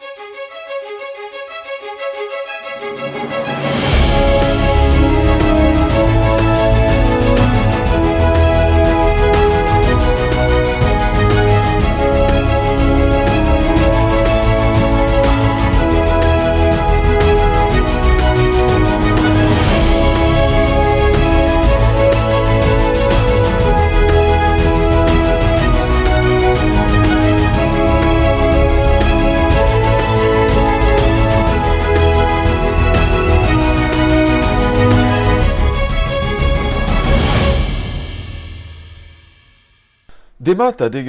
Thank you. Des à des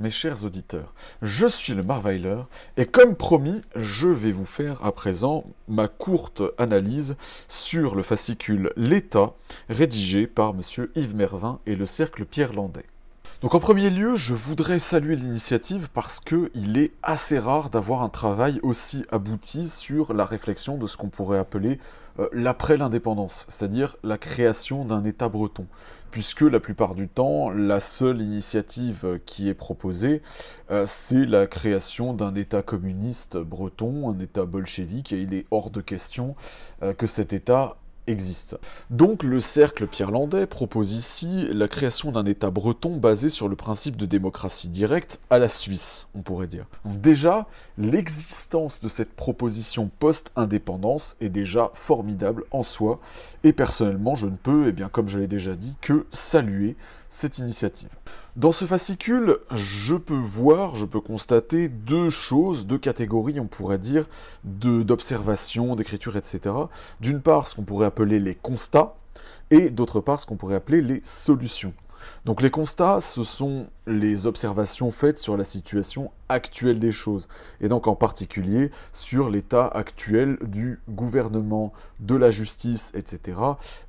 mes chers auditeurs. Je suis le Marweiler, et comme promis, je vais vous faire à présent ma courte analyse sur le fascicule L'État, rédigé par M. Yves Mervin et le Cercle Pierre Landais. Donc en premier lieu, je voudrais saluer l'initiative parce qu'il est assez rare d'avoir un travail aussi abouti sur la réflexion de ce qu'on pourrait appeler euh, l'après l'indépendance, c'est-à-dire la création d'un État breton puisque la plupart du temps, la seule initiative qui est proposée, euh, c'est la création d'un État communiste breton, un État bolchévique, et il est hors de question euh, que cet État existe. Donc le cercle pierlandais propose ici la création d'un État breton basé sur le principe de démocratie directe à la Suisse, on pourrait dire. Déjà, l'existence de cette proposition post-indépendance est déjà formidable en soi, et personnellement je ne peux, et eh bien comme je l'ai déjà dit, que saluer cette initiative. Dans ce fascicule, je peux voir, je peux constater deux choses, deux catégories, on pourrait dire, d'observation, d'écriture, etc. D'une part, ce qu'on pourrait appeler les constats, et d'autre part, ce qu'on pourrait appeler les solutions. Donc les constats, ce sont les observations faites sur la situation actuelle des choses, et donc en particulier sur l'état actuel du gouvernement, de la justice, etc.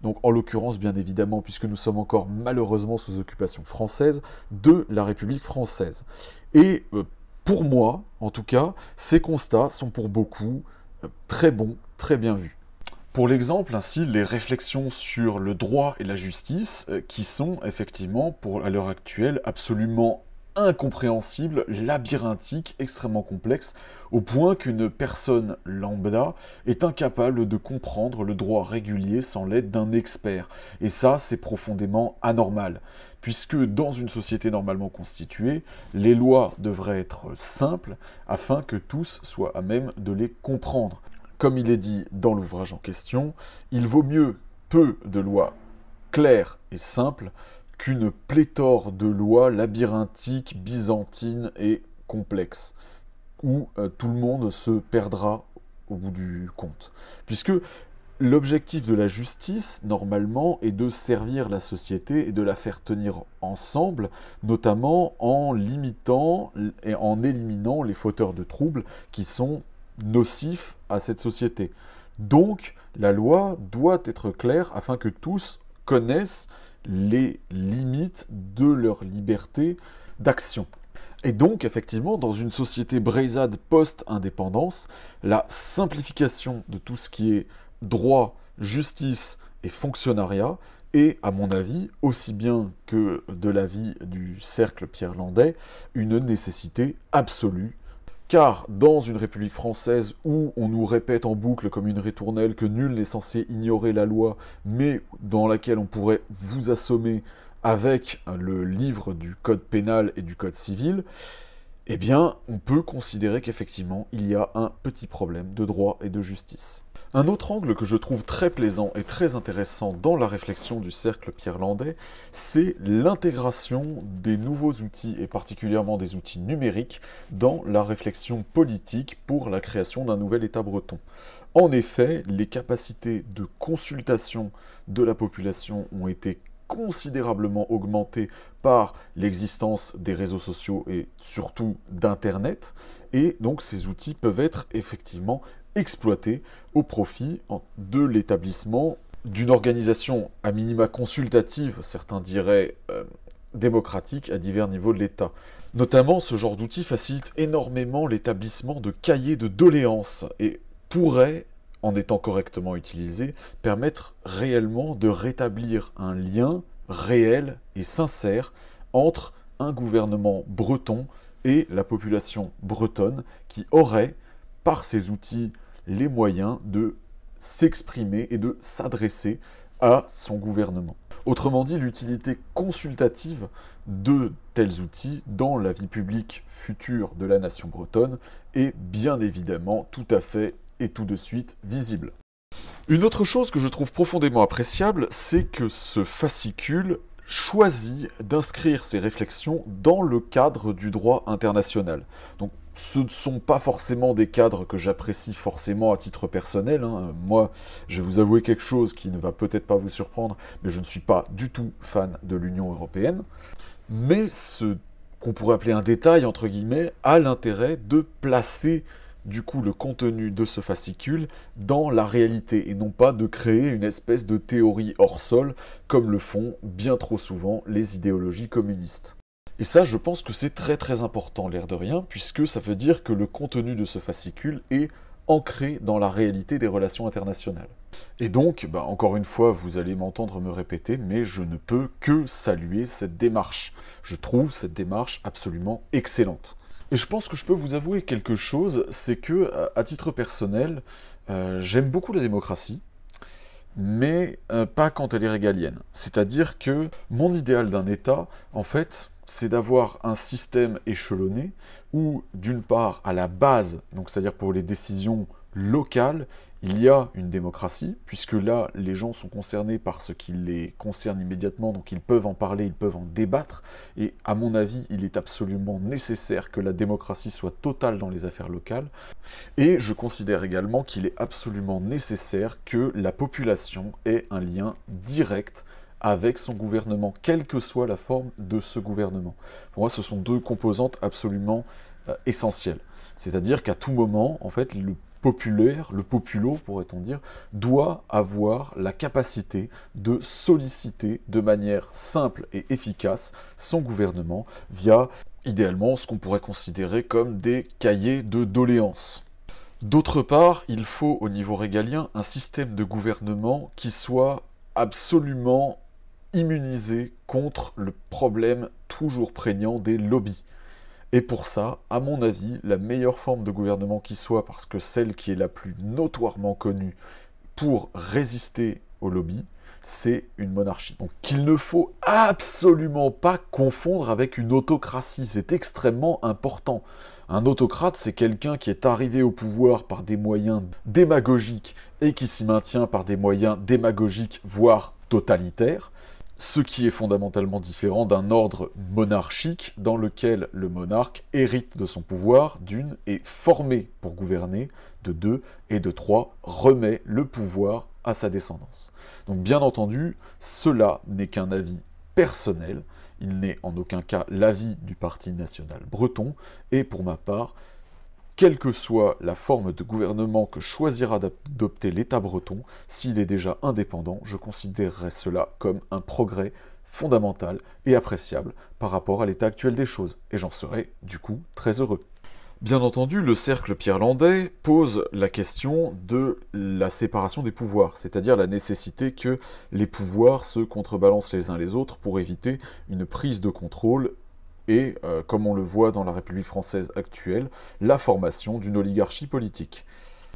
Donc en l'occurrence, bien évidemment, puisque nous sommes encore malheureusement sous occupation française, de la République française. Et euh, pour moi, en tout cas, ces constats sont pour beaucoup euh, très bons, très bien vus. Pour l'exemple, ainsi, les réflexions sur le droit et la justice, euh, qui sont effectivement, pour, à l'heure actuelle, absolument incompréhensibles, labyrinthiques, extrêmement complexe, au point qu'une personne lambda est incapable de comprendre le droit régulier sans l'aide d'un expert. Et ça, c'est profondément anormal, puisque dans une société normalement constituée, les lois devraient être simples afin que tous soient à même de les comprendre. Comme il est dit dans l'ouvrage en question, il vaut mieux peu de lois claires et simples qu'une pléthore de lois labyrinthiques, byzantines et complexes, où euh, tout le monde se perdra au bout du compte. Puisque l'objectif de la justice, normalement, est de servir la société et de la faire tenir ensemble, notamment en limitant et en éliminant les fauteurs de troubles qui sont nocif à cette société. Donc, la loi doit être claire afin que tous connaissent les limites de leur liberté d'action. Et donc, effectivement, dans une société braisade post-indépendance, la simplification de tout ce qui est droit, justice et fonctionnariat est, à mon avis, aussi bien que de l'avis du cercle pierre landais, une nécessité absolue car dans une République française où on nous répète en boucle comme une retournelle que nul n'est censé ignorer la loi, mais dans laquelle on pourrait vous assommer avec le livre du Code pénal et du Code civil, eh bien on peut considérer qu'effectivement il y a un petit problème de droit et de justice. Un autre angle que je trouve très plaisant et très intéressant dans la réflexion du cercle landais, c'est l'intégration des nouveaux outils, et particulièrement des outils numériques, dans la réflexion politique pour la création d'un nouvel État breton. En effet, les capacités de consultation de la population ont été considérablement augmentées par l'existence des réseaux sociaux et surtout d'Internet. Et donc ces outils peuvent être effectivement exploité au profit de l'établissement d'une organisation à minima consultative, certains diraient euh, démocratique, à divers niveaux de l'État. Notamment, ce genre d'outil facilite énormément l'établissement de cahiers de doléances et pourrait, en étant correctement utilisé, permettre réellement de rétablir un lien réel et sincère entre un gouvernement breton et la population bretonne qui aurait, par ces outils les moyens de s'exprimer et de s'adresser à son gouvernement. Autrement dit, l'utilité consultative de tels outils dans la vie publique future de la nation bretonne est bien évidemment tout à fait et tout de suite visible. Une autre chose que je trouve profondément appréciable, c'est que ce fascicule choisit d'inscrire ses réflexions dans le cadre du droit international. Donc ce ne sont pas forcément des cadres que j'apprécie forcément à titre personnel. Hein. Moi, je vais vous avouer quelque chose qui ne va peut-être pas vous surprendre, mais je ne suis pas du tout fan de l'Union européenne. Mais ce qu'on pourrait appeler un détail, entre guillemets, a l'intérêt de placer du coup le contenu de ce fascicule dans la réalité et non pas de créer une espèce de théorie hors sol comme le font bien trop souvent les idéologies communistes. Et ça, je pense que c'est très très important, l'air de rien, puisque ça veut dire que le contenu de ce fascicule est ancré dans la réalité des relations internationales. Et donc, bah, encore une fois, vous allez m'entendre me répéter, mais je ne peux que saluer cette démarche. Je trouve cette démarche absolument excellente. Et je pense que je peux vous avouer quelque chose, c'est que, à titre personnel, euh, j'aime beaucoup la démocratie, mais euh, pas quand elle est régalienne. C'est-à-dire que mon idéal d'un État, en fait, c'est d'avoir un système échelonné où, d'une part, à la base, donc c'est-à-dire pour les décisions locales, il y a une démocratie, puisque là, les gens sont concernés par ce qui les concerne immédiatement, donc ils peuvent en parler, ils peuvent en débattre. Et à mon avis, il est absolument nécessaire que la démocratie soit totale dans les affaires locales. Et je considère également qu'il est absolument nécessaire que la population ait un lien direct avec son gouvernement, quelle que soit la forme de ce gouvernement. Pour moi, ce sont deux composantes absolument euh, essentielles. C'est-à-dire qu'à tout moment, en fait, le populaire, le populo pourrait-on dire, doit avoir la capacité de solliciter de manière simple et efficace son gouvernement via idéalement ce qu'on pourrait considérer comme des cahiers de doléances. D'autre part, il faut au niveau régalien un système de gouvernement qui soit absolument immuniser contre le problème toujours prégnant des lobbies. Et pour ça, à mon avis, la meilleure forme de gouvernement qui soit, parce que celle qui est la plus notoirement connue pour résister aux lobbies, c'est une monarchie. Donc qu'il ne faut absolument pas confondre avec une autocratie, c'est extrêmement important. Un autocrate, c'est quelqu'un qui est arrivé au pouvoir par des moyens démagogiques et qui s'y maintient par des moyens démagogiques, voire totalitaires ce qui est fondamentalement différent d'un ordre monarchique dans lequel le monarque hérite de son pouvoir, d'une, est formé pour gouverner, de deux, et de trois, remet le pouvoir à sa descendance. Donc bien entendu, cela n'est qu'un avis personnel, il n'est en aucun cas l'avis du Parti national breton, et pour ma part, quelle que soit la forme de gouvernement que choisira d'adopter l'État breton, s'il est déjà indépendant, je considérerais cela comme un progrès fondamental et appréciable par rapport à l'état actuel des choses, et j'en serais du coup très heureux. Bien entendu, le cercle pierlandais pose la question de la séparation des pouvoirs, c'est-à-dire la nécessité que les pouvoirs se contrebalancent les uns les autres pour éviter une prise de contrôle et, euh, comme on le voit dans la République française actuelle, la formation d'une oligarchie politique.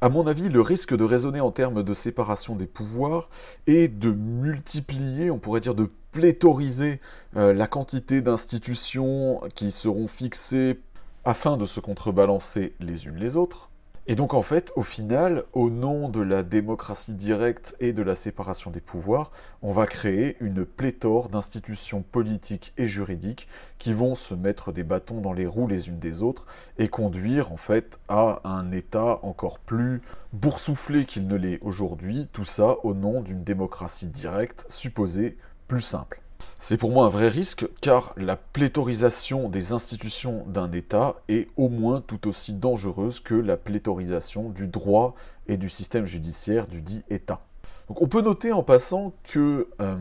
À mon avis, le risque de raisonner en termes de séparation des pouvoirs et de multiplier, on pourrait dire de pléthoriser euh, la quantité d'institutions qui seront fixées afin de se contrebalancer les unes les autres, et donc en fait, au final, au nom de la démocratie directe et de la séparation des pouvoirs, on va créer une pléthore d'institutions politiques et juridiques qui vont se mettre des bâtons dans les roues les unes des autres et conduire en fait à un État encore plus boursouflé qu'il ne l'est aujourd'hui, tout ça au nom d'une démocratie directe supposée plus simple. C'est pour moi un vrai risque car la pléthorisation des institutions d'un État est au moins tout aussi dangereuse que la pléthorisation du droit et du système judiciaire du dit État. Donc on peut noter en passant que euh,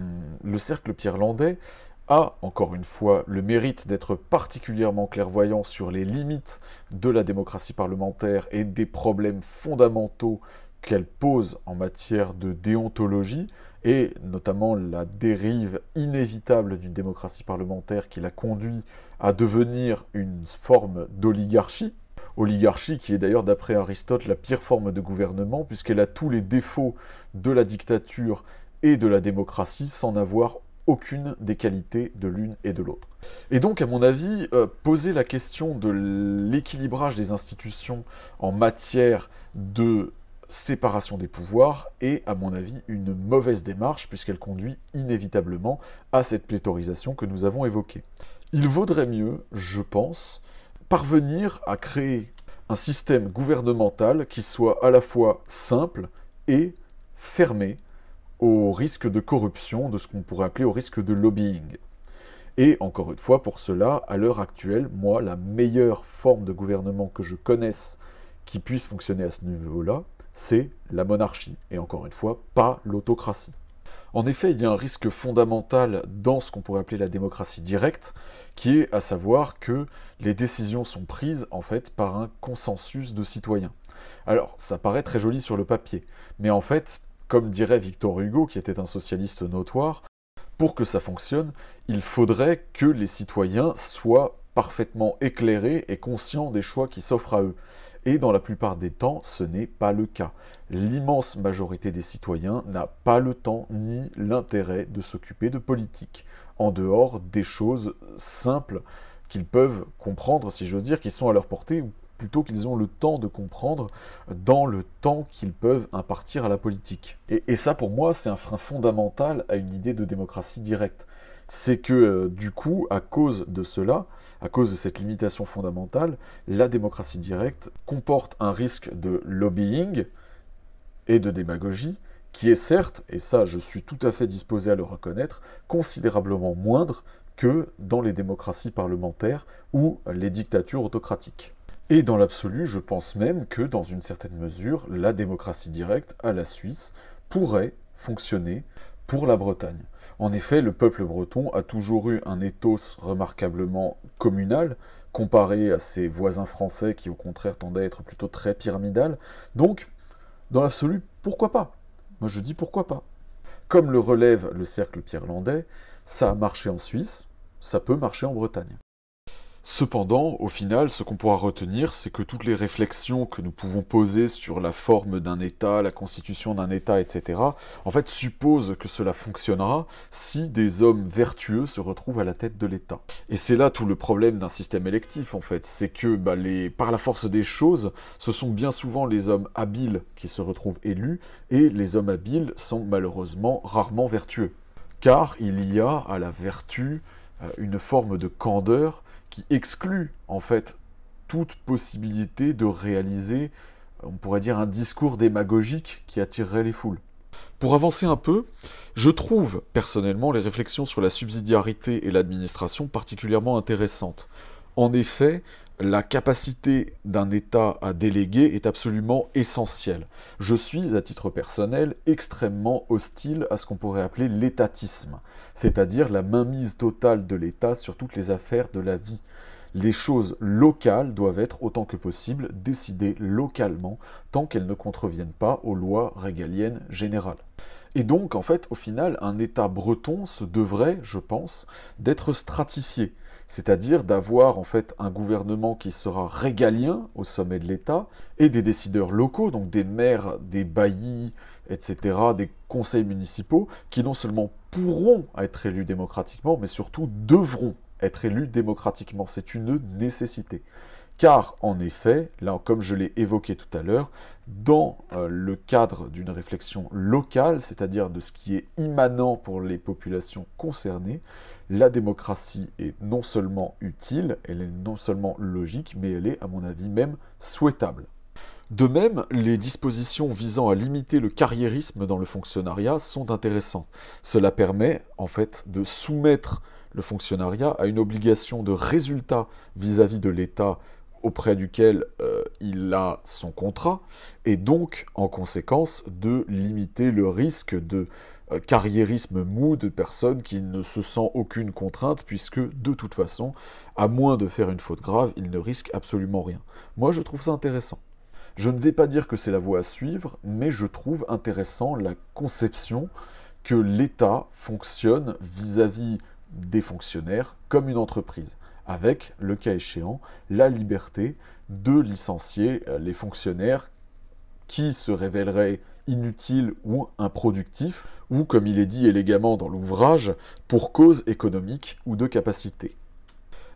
le cercle landais a, encore une fois, le mérite d'être particulièrement clairvoyant sur les limites de la démocratie parlementaire et des problèmes fondamentaux qu'elle pose en matière de déontologie et notamment la dérive inévitable d'une démocratie parlementaire qui la conduit à devenir une forme d'oligarchie, oligarchie qui est d'ailleurs d'après Aristote la pire forme de gouvernement puisqu'elle a tous les défauts de la dictature et de la démocratie sans avoir aucune des qualités de l'une et de l'autre. Et donc, à mon avis, euh, poser la question de l'équilibrage des institutions en matière de séparation des pouvoirs est, à mon avis, une mauvaise démarche puisqu'elle conduit inévitablement à cette pléthorisation que nous avons évoquée. Il vaudrait mieux, je pense, parvenir à créer un système gouvernemental qui soit à la fois simple et fermé au risque de corruption, de ce qu'on pourrait appeler au risque de lobbying. Et encore une fois, pour cela, à l'heure actuelle, moi, la meilleure forme de gouvernement que je connaisse qui puisse fonctionner à ce niveau-là, c'est la monarchie, et encore une fois, pas l'autocratie. En effet, il y a un risque fondamental dans ce qu'on pourrait appeler la démocratie directe, qui est à savoir que les décisions sont prises en fait par un consensus de citoyens. Alors, ça paraît très joli sur le papier, mais en fait, comme dirait Victor Hugo, qui était un socialiste notoire, pour que ça fonctionne, il faudrait que les citoyens soient parfaitement éclairés et conscients des choix qui s'offrent à eux. Et dans la plupart des temps, ce n'est pas le cas. L'immense majorité des citoyens n'a pas le temps ni l'intérêt de s'occuper de politique, en dehors des choses simples qu'ils peuvent comprendre, si j'ose dire, qui sont à leur portée, ou plutôt qu'ils ont le temps de comprendre dans le temps qu'ils peuvent impartir à la politique. Et, et ça, pour moi, c'est un frein fondamental à une idée de démocratie directe c'est que euh, du coup, à cause de cela, à cause de cette limitation fondamentale, la démocratie directe comporte un risque de lobbying et de démagogie qui est certes, et ça je suis tout à fait disposé à le reconnaître, considérablement moindre que dans les démocraties parlementaires ou les dictatures autocratiques. Et dans l'absolu, je pense même que dans une certaine mesure, la démocratie directe à la Suisse pourrait fonctionner pour la Bretagne. En effet, le peuple breton a toujours eu un ethos remarquablement communal, comparé à ses voisins français qui au contraire tendaient à être plutôt très pyramidal. Donc, dans l'absolu, pourquoi pas Moi je dis pourquoi pas. Comme le relève le cercle pierrelandais, ça a marché en Suisse, ça peut marcher en Bretagne. Cependant, au final, ce qu'on pourra retenir, c'est que toutes les réflexions que nous pouvons poser sur la forme d'un État, la constitution d'un État, etc., en fait, supposent que cela fonctionnera si des hommes vertueux se retrouvent à la tête de l'État. Et c'est là tout le problème d'un système électif, en fait, c'est que, bah, par la force des choses, ce sont bien souvent les hommes habiles qui se retrouvent élus, et les hommes habiles sont malheureusement rarement vertueux. Car il y a à la vertu euh, une forme de candeur qui exclut en fait toute possibilité de réaliser, on pourrait dire, un discours démagogique qui attirerait les foules. Pour avancer un peu, je trouve personnellement les réflexions sur la subsidiarité et l'administration particulièrement intéressantes. En effet, la capacité d'un État à déléguer est absolument essentielle. Je suis, à titre personnel, extrêmement hostile à ce qu'on pourrait appeler l'étatisme, c'est-à-dire la mainmise totale de l'État sur toutes les affaires de la vie. Les choses locales doivent être autant que possible décidées localement tant qu'elles ne contreviennent pas aux lois régaliennes générales. Et donc, en fait, au final, un État breton se devrait, je pense, d'être stratifié c'est-à-dire d'avoir en fait un gouvernement qui sera régalien au sommet de l'État et des décideurs locaux, donc des maires, des baillis, etc., des conseils municipaux, qui non seulement pourront être élus démocratiquement, mais surtout devront être élus démocratiquement. C'est une nécessité. Car en effet, là, comme je l'ai évoqué tout à l'heure, dans euh, le cadre d'une réflexion locale, c'est-à-dire de ce qui est immanent pour les populations concernées, la démocratie est non seulement utile, elle est non seulement logique, mais elle est, à mon avis, même souhaitable. De même, les dispositions visant à limiter le carriérisme dans le fonctionnariat sont intéressantes. Cela permet, en fait, de soumettre le fonctionnariat à une obligation de résultat vis-à-vis de l'État auprès duquel euh, il a son contrat, et donc, en conséquence, de limiter le risque de euh, carriérisme mou de personnes qui ne se sent aucune contrainte, puisque de toute façon, à moins de faire une faute grave, il ne risque absolument rien. Moi, je trouve ça intéressant. Je ne vais pas dire que c'est la voie à suivre, mais je trouve intéressant la conception que l'État fonctionne vis-à-vis -vis des fonctionnaires comme une entreprise, avec, le cas échéant, la liberté de licencier euh, les fonctionnaires qui se révéleraient inutile ou improductif, ou comme il est dit élégamment dans l'ouvrage, pour cause économique ou de capacité.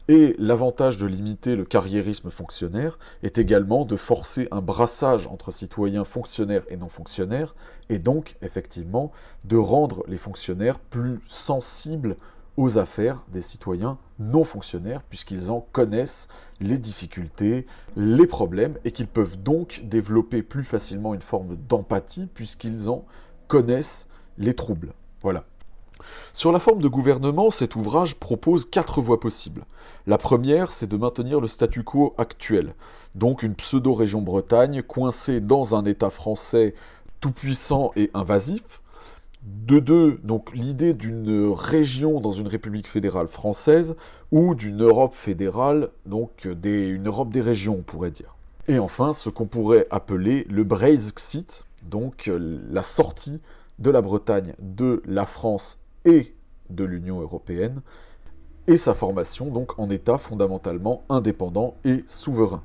Et l'avantage de limiter le carriérisme fonctionnaire est également de forcer un brassage entre citoyens fonctionnaires et non fonctionnaires, et donc effectivement de rendre les fonctionnaires plus sensibles aux affaires des citoyens non fonctionnaires puisqu'ils en connaissent les difficultés, les problèmes et qu'ils peuvent donc développer plus facilement une forme d'empathie puisqu'ils en connaissent les troubles. Voilà. Sur la forme de gouvernement, cet ouvrage propose quatre voies possibles. La première, c'est de maintenir le statu quo actuel, donc une pseudo-région Bretagne coincée dans un État français tout puissant et invasif, de deux, donc l'idée d'une région dans une République fédérale française ou d'une Europe fédérale, donc une Europe des régions, on pourrait dire. Et enfin, ce qu'on pourrait appeler le Brexit, donc la sortie de la Bretagne, de la France et de l'Union européenne, et sa formation donc en État fondamentalement indépendant et souverain.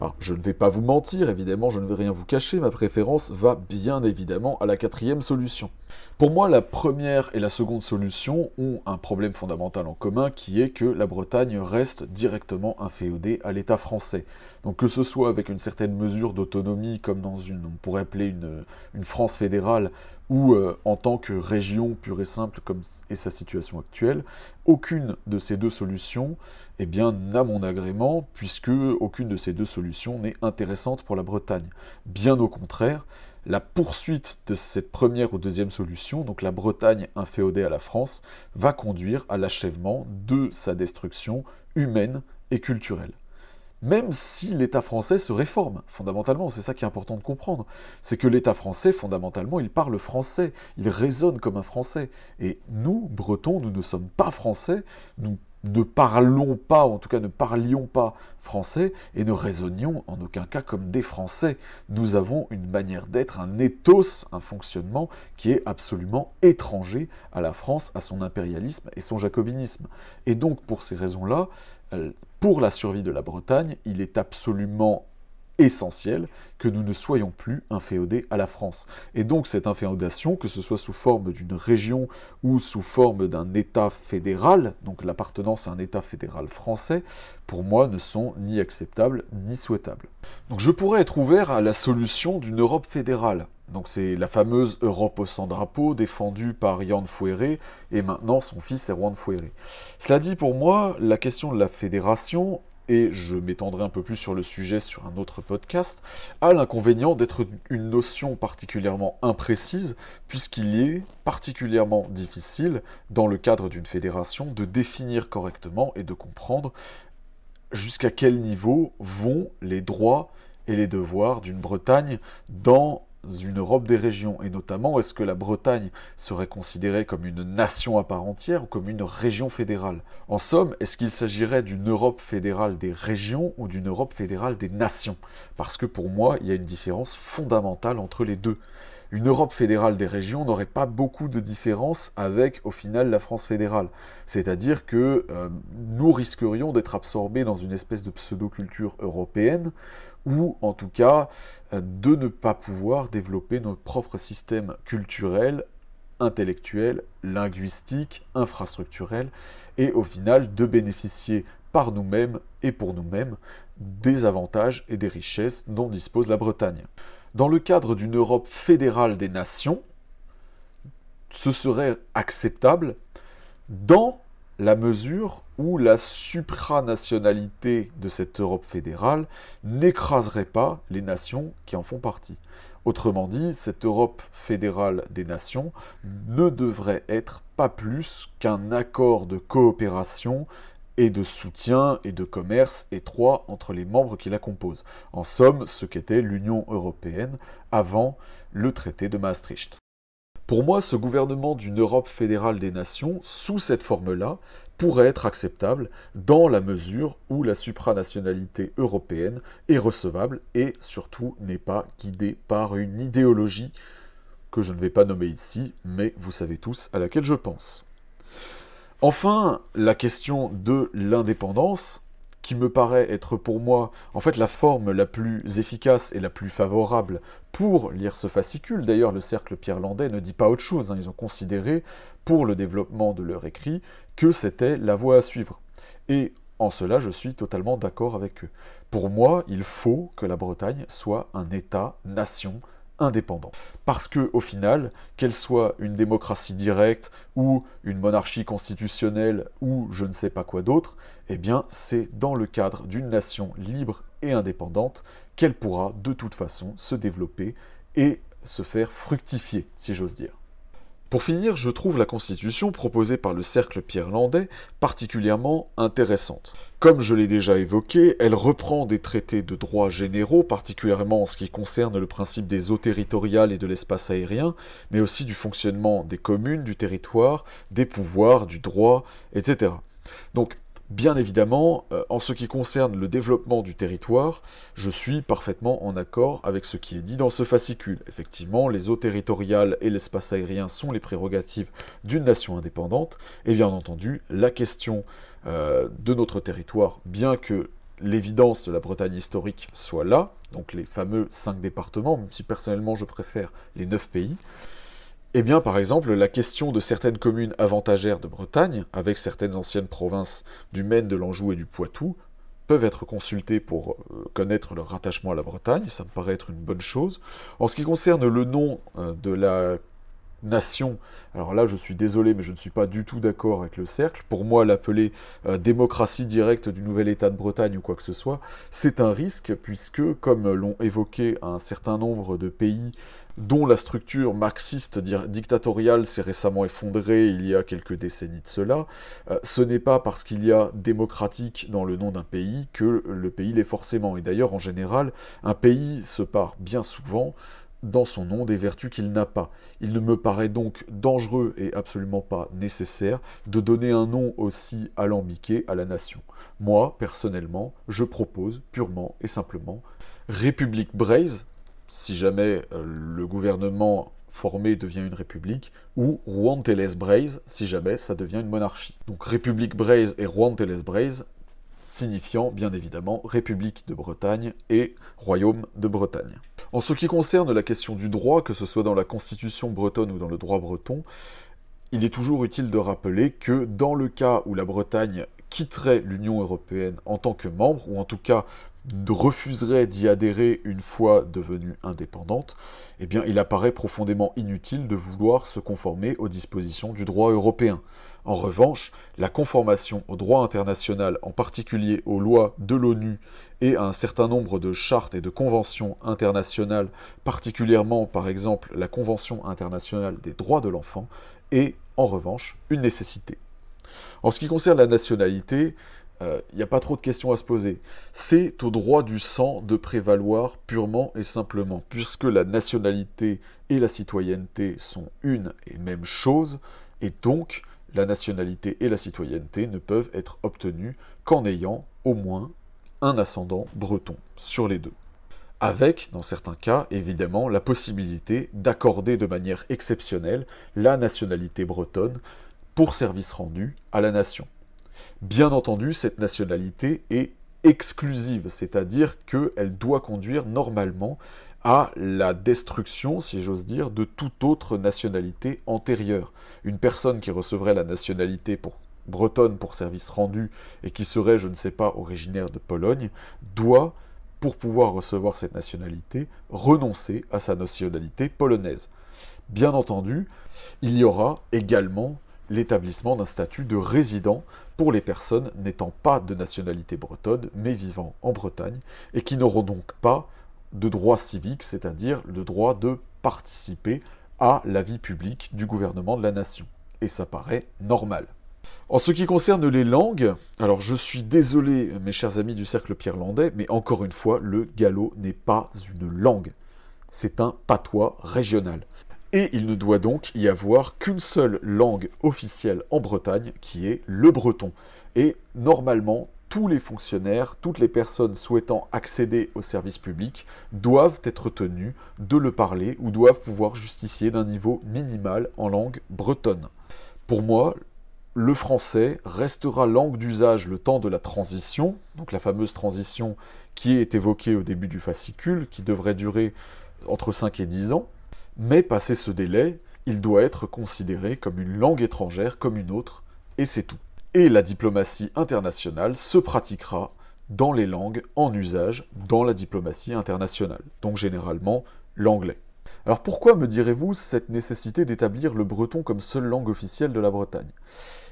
Alors, je ne vais pas vous mentir, évidemment, je ne vais rien vous cacher, ma préférence va bien évidemment à la quatrième solution. Pour moi, la première et la seconde solution ont un problème fondamental en commun qui est que la Bretagne reste directement inféodée à l'État français. Donc que ce soit avec une certaine mesure d'autonomie, comme dans une, on pourrait appeler une, une France fédérale, ou euh, en tant que région pure et simple comme est sa situation actuelle, aucune de ces deux solutions eh bien, n'a mon agrément, puisque aucune de ces deux solutions n'est intéressante pour la Bretagne. Bien au contraire, la poursuite de cette première ou deuxième solution, donc la Bretagne inféodée à la France, va conduire à l'achèvement de sa destruction humaine et culturelle même si l'État français se réforme, fondamentalement, c'est ça qui est important de comprendre, c'est que l'État français, fondamentalement, il parle français, il raisonne comme un français. Et nous, Bretons, nous ne sommes pas français, nous ne parlons pas, en tout cas ne parlions pas français et ne raisonnions en aucun cas comme des Français. Nous avons une manière d'être, un ethos, un fonctionnement qui est absolument étranger à la France, à son impérialisme et son jacobinisme. Et donc pour ces raisons-là, euh, pour la survie de la Bretagne, il est absolument essentiel que nous ne soyons plus inféodés à la France. Et donc cette inféodation, que ce soit sous forme d'une région ou sous forme d'un État fédéral, donc l'appartenance à un État fédéral français, pour moi ne sont ni acceptables ni souhaitables. Donc je pourrais être ouvert à la solution d'une Europe fédérale. Donc c'est la fameuse Europe sans drapeau défendue par Yann Fouéré et maintenant son fils Erwan Fouéré. Cela dit, pour moi, la question de la fédération et je m'étendrai un peu plus sur le sujet sur un autre podcast, à l'inconvénient d'être une notion particulièrement imprécise, puisqu'il est particulièrement difficile, dans le cadre d'une fédération, de définir correctement et de comprendre jusqu'à quel niveau vont les droits et les devoirs d'une Bretagne dans une Europe des régions Et notamment, est-ce que la Bretagne serait considérée comme une nation à part entière ou comme une région fédérale En somme, est-ce qu'il s'agirait d'une Europe fédérale des régions ou d'une Europe fédérale des nations Parce que pour moi, il y a une différence fondamentale entre les deux. Une Europe fédérale des régions n'aurait pas beaucoup de différence avec, au final, la France fédérale. C'est-à-dire que euh, nous risquerions d'être absorbés dans une espèce de pseudo-culture européenne ou en tout cas euh, de ne pas pouvoir développer nos propres systèmes culturels, intellectuel, linguistique, infrastructurel, et au final de bénéficier par nous-mêmes et pour nous-mêmes des avantages et des richesses dont dispose la Bretagne. Dans le cadre d'une Europe fédérale des nations, ce serait acceptable dans la mesure où la supranationalité de cette Europe fédérale n'écraserait pas les nations qui en font partie. Autrement dit, cette Europe fédérale des nations ne devrait être pas plus qu'un accord de coopération et de soutien et de commerce étroit entre les membres qui la composent. En somme, ce qu'était l'Union européenne avant le traité de Maastricht. Pour moi, ce gouvernement d'une Europe fédérale des nations, sous cette forme-là, pourrait être acceptable dans la mesure où la supranationalité européenne est recevable et surtout n'est pas guidée par une idéologie que je ne vais pas nommer ici, mais vous savez tous à laquelle je pense. Enfin, la question de l'indépendance, qui me paraît être pour moi en fait la forme la plus efficace et la plus favorable pour lire ce fascicule. D'ailleurs, le cercle pierlandais ne dit pas autre chose. Hein. Ils ont considéré, pour le développement de leur écrit, que c'était la voie à suivre. Et en cela, je suis totalement d'accord avec eux. Pour moi, il faut que la Bretagne soit un État-nation indépendant. Parce que, au final, qu'elle soit une démocratie directe ou une monarchie constitutionnelle ou je ne sais pas quoi d'autre, eh bien, c'est dans le cadre d'une nation libre et indépendante qu'elle pourra de toute façon se développer et se faire fructifier, si j'ose dire. Pour finir, je trouve la constitution proposée par le cercle pierrelandais particulièrement intéressante. Comme je l'ai déjà évoqué, elle reprend des traités de droits généraux, particulièrement en ce qui concerne le principe des eaux territoriales et de l'espace aérien, mais aussi du fonctionnement des communes, du territoire, des pouvoirs, du droit, etc. Donc Bien évidemment, euh, en ce qui concerne le développement du territoire, je suis parfaitement en accord avec ce qui est dit dans ce fascicule. Effectivement, les eaux territoriales et l'espace aérien sont les prérogatives d'une nation indépendante, et bien entendu, la question euh, de notre territoire, bien que l'évidence de la Bretagne historique soit là, donc les fameux cinq départements, même si personnellement je préfère les neuf pays, eh bien, par exemple, la question de certaines communes avantagères de Bretagne, avec certaines anciennes provinces du Maine, de l'Anjou et du Poitou, peuvent être consultées pour euh, connaître leur rattachement à la Bretagne, ça me paraît être une bonne chose. En ce qui concerne le nom euh, de la nation. Alors là, je suis désolé, mais je ne suis pas du tout d'accord avec le cercle. Pour moi, l'appeler euh, démocratie directe du nouvel État de Bretagne ou quoi que ce soit, c'est un risque, puisque, comme l'ont évoqué un certain nombre de pays dont la structure marxiste dictatoriale s'est récemment effondrée il y a quelques décennies de cela, euh, ce n'est pas parce qu'il y a démocratique dans le nom d'un pays que le pays l'est forcément. Et d'ailleurs, en général, un pays se part bien souvent dans son nom des vertus qu'il n'a pas. Il ne me paraît donc dangereux et absolument pas nécessaire de donner un nom aussi alambiqué à la nation. Moi, personnellement, je propose purement et simplement République Braise si jamais euh, le gouvernement formé devient une république, ou Rouen-Télès-Braise, si jamais ça devient une monarchie. Donc République-Braise et Ruan braise signifiant bien évidemment République de Bretagne et Royaume de Bretagne. En ce qui concerne la question du droit, que ce soit dans la constitution bretonne ou dans le droit breton, il est toujours utile de rappeler que dans le cas où la Bretagne quitterait l'Union européenne en tant que membre, ou en tout cas refuserait d'y adhérer une fois devenue indépendante, eh bien il apparaît profondément inutile de vouloir se conformer aux dispositions du droit européen. En revanche, la conformation au droit international, en particulier aux lois de l'ONU et à un certain nombre de chartes et de conventions internationales, particulièrement par exemple la Convention internationale des droits de l'enfant, est en revanche une nécessité. En ce qui concerne la nationalité, il euh, n'y a pas trop de questions à se poser. C'est au droit du sang de prévaloir purement et simplement. Puisque la nationalité et la citoyenneté sont une et même chose, et donc la nationalité et la citoyenneté ne peuvent être obtenues qu'en ayant au moins un ascendant breton sur les deux. Avec, dans certains cas, évidemment, la possibilité d'accorder de manière exceptionnelle la nationalité bretonne pour service rendu à la nation. Bien entendu, cette nationalité est exclusive, c'est-à-dire qu'elle doit conduire normalement à la destruction, si j'ose dire, de toute autre nationalité antérieure. Une personne qui recevrait la nationalité bretonne pour service rendu et qui serait, je ne sais pas, originaire de Pologne, doit, pour pouvoir recevoir cette nationalité, renoncer à sa nationalité polonaise. Bien entendu, il y aura également l'établissement d'un statut de résident pour les personnes n'étant pas de nationalité bretonne, mais vivant en Bretagne, et qui n'auront donc pas de droit civique, c'est-à-dire le droit de participer à la vie publique du gouvernement de la nation. Et ça paraît normal. En ce qui concerne les langues, alors je suis désolé mes chers amis du cercle pierlandais, mais encore une fois, le gallo n'est pas une langue. C'est un patois régional et il ne doit donc y avoir qu'une seule langue officielle en Bretagne, qui est le breton. Et normalement, tous les fonctionnaires, toutes les personnes souhaitant accéder au service public doivent être tenus de le parler ou doivent pouvoir justifier d'un niveau minimal en langue bretonne. Pour moi, le français restera langue d'usage le temps de la transition, donc la fameuse transition qui est évoquée au début du fascicule, qui devrait durer entre 5 et 10 ans, mais passé ce délai, il doit être considéré comme une langue étrangère comme une autre, et c'est tout. Et la diplomatie internationale se pratiquera dans les langues en usage dans la diplomatie internationale, donc généralement l'anglais. Alors pourquoi me direz-vous cette nécessité d'établir le breton comme seule langue officielle de la Bretagne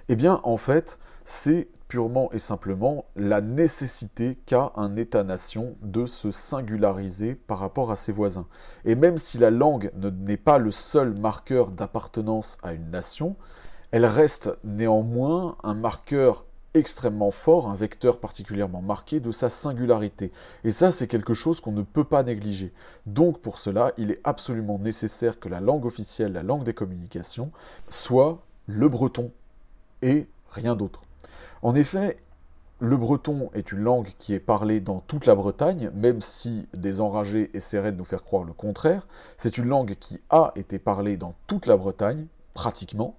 Eh bien en fait, c'est purement et simplement la nécessité qu'a un État-nation de se singulariser par rapport à ses voisins. Et même si la langue n'est pas le seul marqueur d'appartenance à une nation, elle reste néanmoins un marqueur extrêmement fort, un vecteur particulièrement marqué de sa singularité. Et ça, c'est quelque chose qu'on ne peut pas négliger. Donc pour cela, il est absolument nécessaire que la langue officielle, la langue des communications, soit le breton et rien d'autre. En effet, le breton est une langue qui est parlée dans toute la Bretagne, même si des enragés essaieraient de nous faire croire le contraire. C'est une langue qui a été parlée dans toute la Bretagne, pratiquement,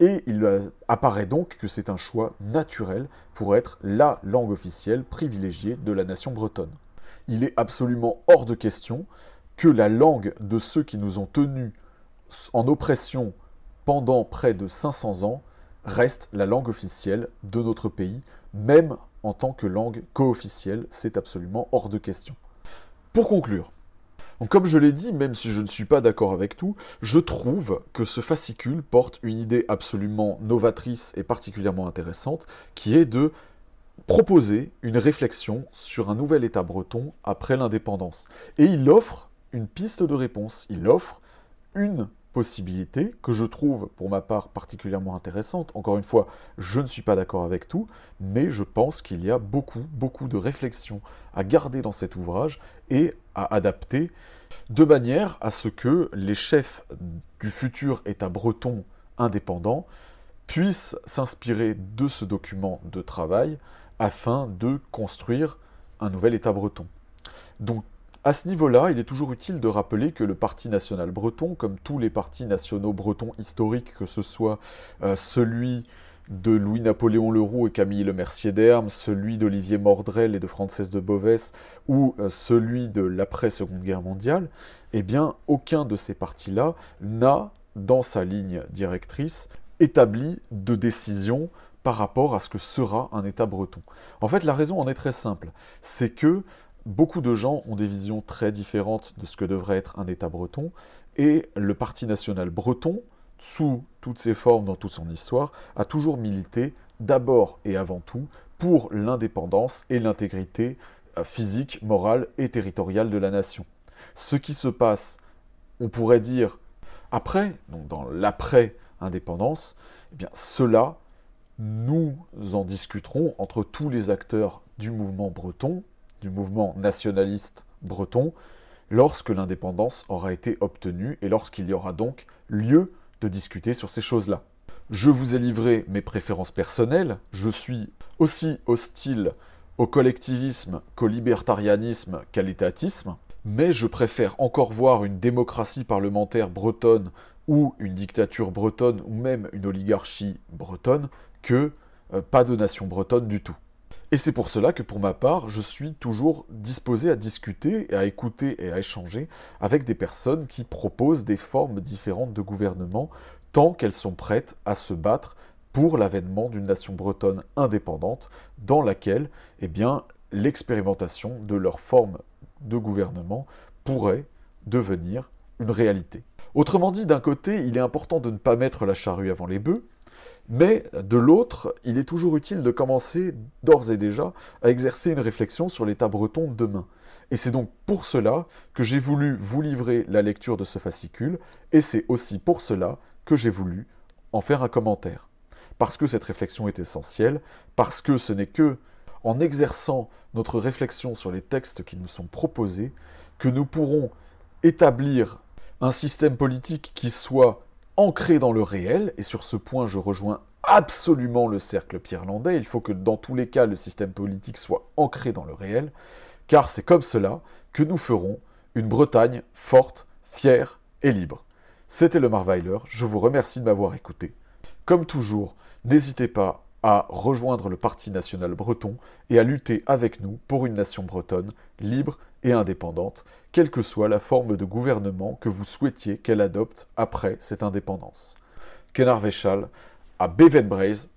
et il apparaît donc que c'est un choix naturel pour être la langue officielle privilégiée de la nation bretonne. Il est absolument hors de question que la langue de ceux qui nous ont tenus en oppression pendant près de 500 ans reste la langue officielle de notre pays, même en tant que langue co-officielle, c'est absolument hors de question. Pour conclure, comme je l'ai dit, même si je ne suis pas d'accord avec tout, je trouve que ce fascicule porte une idée absolument novatrice et particulièrement intéressante, qui est de proposer une réflexion sur un nouvel État breton après l'indépendance. Et il offre une piste de réponse, il offre une possibilité que je trouve pour ma part particulièrement intéressante. Encore une fois, je ne suis pas d'accord avec tout, mais je pense qu'il y a beaucoup, beaucoup de réflexions à garder dans cet ouvrage et à adapter de manière à ce que les chefs du futur État breton indépendant puissent s'inspirer de ce document de travail afin de construire un nouvel État breton. Donc à ce niveau-là, il est toujours utile de rappeler que le Parti national breton, comme tous les partis nationaux bretons historiques, que ce soit euh, celui de Louis-Napoléon Leroux et Camille Le Mercier d'Hermes, celui d'Olivier Mordrel et de Frances de Beauvais, ou euh, celui de l'après-Seconde Guerre mondiale, eh bien, aucun de ces partis-là n'a, dans sa ligne directrice, établi de décision par rapport à ce que sera un État breton. En fait, la raison en est très simple, c'est que beaucoup de gens ont des visions très différentes de ce que devrait être un État breton, et le Parti national breton, sous toutes ses formes dans toute son histoire, a toujours milité d'abord et avant tout pour l'indépendance et l'intégrité euh, physique, morale et territoriale de la nation. Ce qui se passe, on pourrait dire, après, donc dans l'après-indépendance, eh bien cela, nous en discuterons entre tous les acteurs du mouvement breton, du mouvement nationaliste breton lorsque l'indépendance aura été obtenue et lorsqu'il y aura donc lieu de discuter sur ces choses-là. Je vous ai livré mes préférences personnelles, je suis aussi hostile au collectivisme qu'au libertarianisme qu'à l'étatisme, mais je préfère encore voir une démocratie parlementaire bretonne ou une dictature bretonne ou même une oligarchie bretonne que euh, pas de nation bretonne du tout. Et c'est pour cela que pour ma part, je suis toujours disposé à discuter, à écouter et à échanger avec des personnes qui proposent des formes différentes de gouvernement tant qu'elles sont prêtes à se battre pour l'avènement d'une nation bretonne indépendante dans laquelle eh bien, l'expérimentation de leur forme de gouvernement pourrait devenir une réalité. Autrement dit, d'un côté, il est important de ne pas mettre la charrue avant les bœufs, mais de l'autre, il est toujours utile de commencer d'ores et déjà à exercer une réflexion sur l'état breton demain. Et c'est donc pour cela que j'ai voulu vous livrer la lecture de ce fascicule, et c'est aussi pour cela que j'ai voulu en faire un commentaire. Parce que cette réflexion est essentielle, parce que ce n'est que en exerçant notre réflexion sur les textes qui nous sont proposés que nous pourrons établir un système politique qui soit ancré dans le réel, et sur ce point je rejoins absolument le cercle pierlandais, il faut que dans tous les cas le système politique soit ancré dans le réel, car c'est comme cela que nous ferons une Bretagne forte, fière et libre. C'était le Marweiler, je vous remercie de m'avoir écouté. Comme toujours, n'hésitez pas à rejoindre le Parti national breton et à lutter avec nous pour une nation bretonne, libre et indépendante, quelle que soit la forme de gouvernement que vous souhaitiez qu'elle adopte après cette indépendance. Kenar Véchal, à Bevet Braise,